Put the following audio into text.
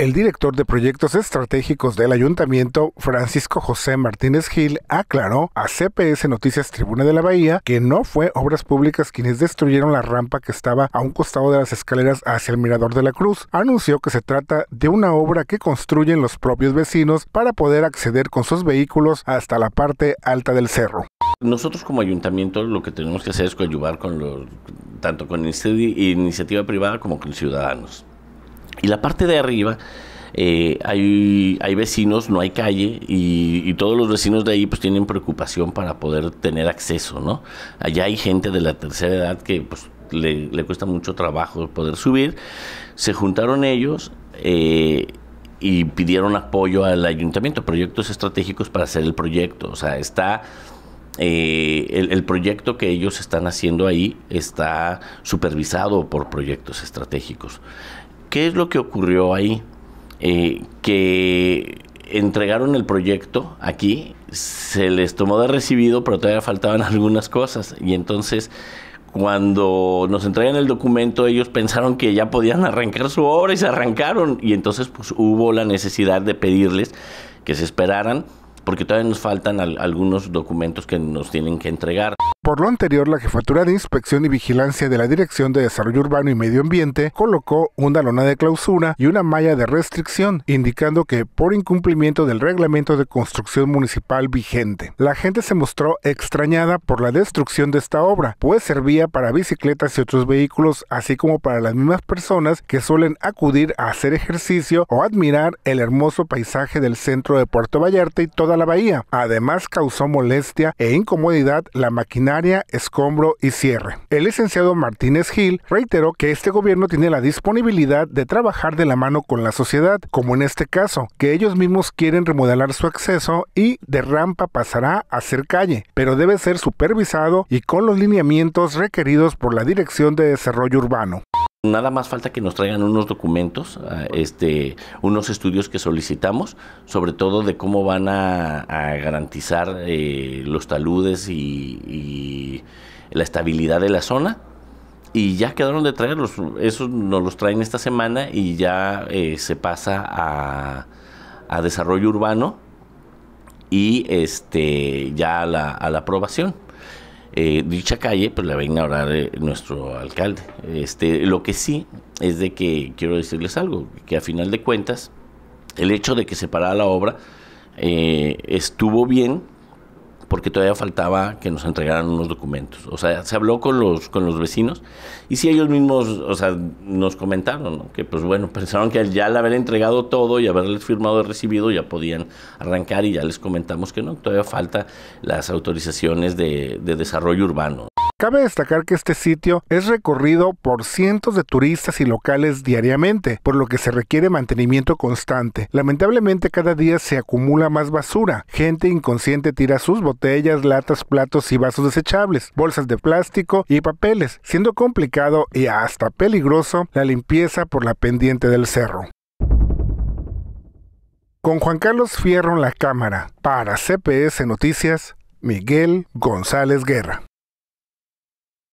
El director de proyectos estratégicos del ayuntamiento, Francisco José Martínez Gil, aclaró a CPS Noticias Tribuna de la Bahía que no fue Obras Públicas quienes destruyeron la rampa que estaba a un costado de las escaleras hacia el Mirador de la Cruz. Anunció que se trata de una obra que construyen los propios vecinos para poder acceder con sus vehículos hasta la parte alta del cerro. Nosotros como ayuntamiento lo que tenemos que hacer es coadyuvar con los, tanto con iniciativa privada como con ciudadanos y la parte de arriba eh, hay, hay, vecinos, no hay calle y, todos los vecinos de ahí pues tienen preocupación para poder tener acceso, ¿no? Allá hay gente de la tercera edad que pues le, cuesta mucho trabajo poder subir. Se juntaron ellos eh, y pidieron apoyo al ayuntamiento, proyectos estratégicos para hacer el proyecto. O sea, está... Eh, el, proyecto que ellos están haciendo ahí está supervisado por proyectos estratégicos. ¿Qué es lo que ocurrió ahí? Eh, que entregaron el proyecto aquí, se les tomó de recibido, pero todavía faltaban algunas cosas. Y entonces, cuando nos entregan el documento, ellos pensaron que ya podían arrancar su obra y se arrancaron. Y entonces, pues hubo la necesidad de pedirles que se esperaran, porque todavía nos faltan algunos documentos que nos tienen que entregar. Por lo anterior, la Jefatura de Inspección y Vigilancia de la Dirección de Desarrollo Urbano y Medio Ambiente colocó una lona de clausura y una malla de restricción, indicando que por incumplimiento del reglamento de construcción municipal vigente. La gente se mostró extrañada por la destrucción de esta obra, pues servía para bicicletas y otros vehículos, así como para las mismas personas que suelen acudir a hacer ejercicio o admirar el hermoso paisaje del centro de Puerto Vallarta y toda la bahía. Además, causó molestia e incomodidad la maquinaria escombro y cierre. El licenciado Martínez Gil reiteró que este gobierno tiene la disponibilidad de trabajar de la mano con la sociedad, como en este caso, que ellos mismos quieren remodelar su acceso y de rampa pasará a ser calle, pero debe ser supervisado y con los lineamientos requeridos por la Dirección de Desarrollo Urbano. Nada más falta que nos traigan unos documentos, ah, este, unos estudios que solicitamos, sobre todo de cómo van a, garantizar eh, los taludes y, la estabilidad de la zona. Y ya quedaron de traerlos, esos nos los traen esta semana y ya eh, se pasa a, a, desarrollo urbano y este, ya a la, a la aprobación. Eh, dicha calle, pues la va a orar eh, nuestro alcalde. Este, lo que sí es de que quiero decirles algo, que a final de cuentas, el hecho de que se parara la obra eh, estuvo bien porque todavía faltaba que nos entregaran unos documentos. O sea, se habló con los, con los vecinos y si sí, ellos mismos, nos comentaron que, pues bueno, pensaron que ya al haber entregado todo y haberles firmado y recibido ya podían arrancar y ya les comentamos que no, todavía falta las autorizaciones de desarrollo urbano. Cabe destacar que este sitio es recorrido por cientos de turistas y locales diariamente, por lo que se requiere mantenimiento constante. Lamentablemente cada día se acumula más basura. Gente inconsciente tira sus botellas, latas, platos y vasos desechables, bolsas de plástico y papeles, siendo complicado y hasta peligroso la limpieza por la pendiente del cerro. Con Juan Carlos Fierro en la cámara, para CPS Noticias, Miguel González Guerra.